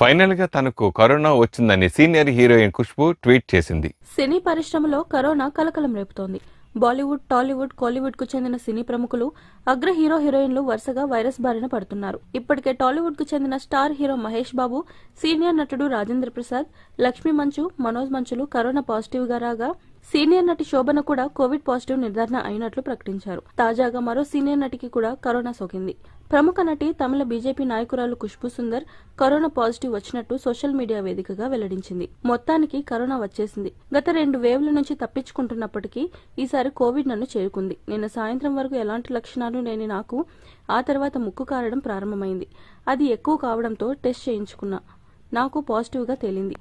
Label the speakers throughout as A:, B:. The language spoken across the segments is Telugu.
A: ఫైనల్గా తనకు కరోనా వచ్చిందని సీనియర్ హీరోయిన్ ఖుష్బు ట్వీట్ చేసింది
B: సినీ పరిశ్రమలో కరోనా కలకలం రేపుతోంది బాలీవుడ్ టాలీవుడ్ కాలీవుడ్ కు చెందిన సినీ ప్రముఖులు అగ్ర హీరో హీరోయిన్లు వరుసగా వైరస్ బారిన పడుతున్నారు ఇప్పటికే టాలీవుడ్ కు చెందిన star hero Mahesh Babu senior నటుడు రాజేంద్ర ప్రసాద్ లక్ష్మీ మంచు మనోజ్ మంచులు కరోనా పాజిటివ్ గా రాగా సీనియర్ నటి శోభన కూడా కోవిడ్ పాజిటివ్ నిర్ధారణ అయినట్లు ప్రకటించారు తాజాగా మరో సీనియర్ నటికి కూడా కరోనా సోకింది ప్రముఖ నటి తమిళ బీజేపీ నాయకురాలు ఖుష్బు సుందర్ కరోనా పాజిటివ్ వచ్చినట్టు సోషల్ మీడియా వేదికగా వెల్లడించింది మొత్తానికి కరోనా వచ్చేసింది గత రెండు వేవ్ల నుంచి తప్పించుకుంటున్నప్పటికీ ఈసారి కోవిడ్ నన్ను చేరుకుంది నిన్న సాయంత్రం వరకు ఎలాంటి లక్షణాలు లేని నాకు ఆ తర్వాత ముక్కు కారడం ప్రారంభమైంది అది ఎక్కువ కావడంతో టెస్ట్ చేయించుకున్నా నాకు పాజిటివ్గా తేలింది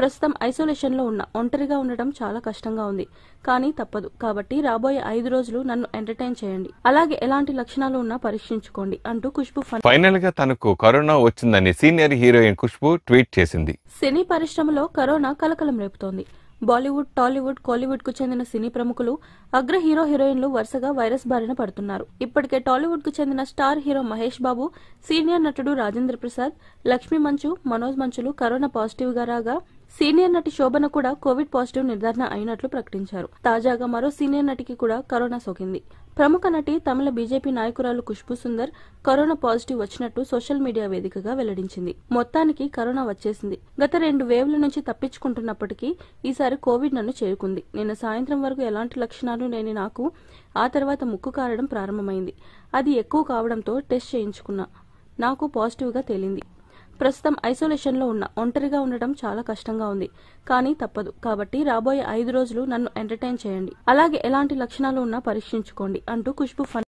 B: ప్రస్తుతం ఐసోలేషన్లో ఉన్న ఒంటరిగా ఉండటం చాలా కష్టంగా ఉంది కానీ తప్పదు కాబట్టి రాబోయే ఐదు రోజులు నన్ను ఎంటర్టైన్ చేయండి అలాగే ఎలాంటి లక్షణాలు ఉన్నా పరీక్షించుకోండి అంటూ ఖుష్బు
A: ఫైనల్ గా తనకు కరోనా వచ్చిందని సీనియర్ హీరోయిన్ ఖుష్బు ట్వీట్ చేసింది
B: సినీ పరిశ్రమలో కరోనా కలకలం రేపుతోంది బాలీవుడ్ టాలీవుడ్ కోలీవుడ్ కు చెందిన సినీ ప్రముఖులు అగ్ర హీరో హీరోయిన్లు వరుసగా వైరస్ బారిన పడుతున్నారు ఇప్పటికే టాలీవుడ్ కు చెందిన star hero Mahesh Babu senior నటుడు రాజేంద్ర ప్రసాద్ లక్ష్మీ మంచు మనోజ్ మంచులు కరోనా పాజిటివ్ గా రాగా సీనియర్ నటి శోభన కూడా కోవిడ్ పాజిటివ్ నిర్ధారణ అయినట్లు ప్రకటించారు తాజాగా మరో సీనియర్ నటికి కూడా కరోనా సోకింది ప్రముఖ నటి తమిళ బీజేపీ నాయకురాలు ఖుష్బు సుందర్ కరోనా పాజిటివ్ వచ్చినట్టు సోషల్ మీడియా వేదికగా వెల్లడించింది మొత్తానికి కరోనా వచ్చేసింది గత రెండు వేవ్ల నుంచి తప్పించుకుంటున్నప్పటికీ ఈసారి కోవిడ్ నన్ను చేరుకుంది నిన్న సాయంత్రం వరకు ఎలాంటి లక్షణాలు లేని నాకు ఆ తర్వాత ముక్కు కారడం ప్రారంభమైంది అది ఎక్కువ కావడంతో టెస్ట్ చేయించుకున్నా నాకు పాజిటివ్గా తేలింది ప్రస్తుతం ఐసోలేషన్లో ఉన్న ఒంటరిగా ఉండటం చాలా కష్టంగా ఉంది కానీ తప్పదు కాబట్టి రాబోయే ఐదు రోజులు నన్ను ఎంటర్టైన్ చేయండి అలాగే ఎలాంటి లక్షణాలు ఉన్నా పరీక్షించుకోండి అంటూ ఖుష్బు